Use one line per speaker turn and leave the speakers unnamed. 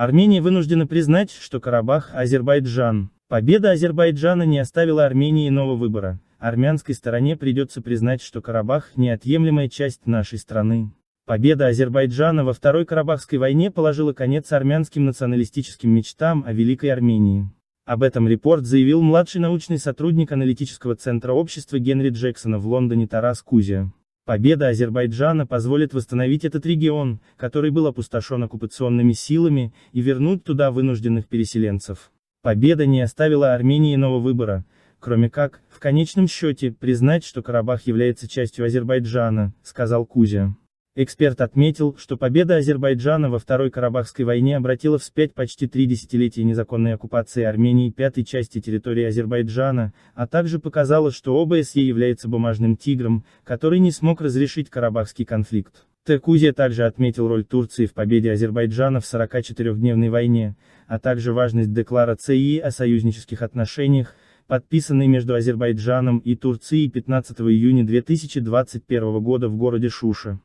Армения вынуждена признать, что Карабах – Азербайджан. Победа Азербайджана не оставила Армении иного выбора. Армянской стороне придется признать, что Карабах – неотъемлемая часть нашей страны. Победа Азербайджана во Второй Карабахской войне положила конец армянским националистическим мечтам о Великой Армении. Об этом репорт заявил младший научный сотрудник аналитического центра общества Генри Джексона в Лондоне Тарас Кузя. Победа Азербайджана позволит восстановить этот регион, который был опустошен оккупационными силами, и вернуть туда вынужденных переселенцев. Победа не оставила Армении иного выбора, кроме как, в конечном счете, признать, что Карабах является частью Азербайджана, сказал Кузя. Эксперт отметил, что победа Азербайджана во Второй Карабахской войне обратила вспять почти три десятилетия незаконной оккупации Армении пятой части территории Азербайджана, а также показала, что ОБСЕ является бумажным тигром, который не смог разрешить карабахский конфликт. Текузия также отметил роль Турции в победе Азербайджана в 44-дневной войне, а также важность декларации о союзнических отношениях, подписанной между Азербайджаном и Турцией 15 июня 2021 года в городе Шуша.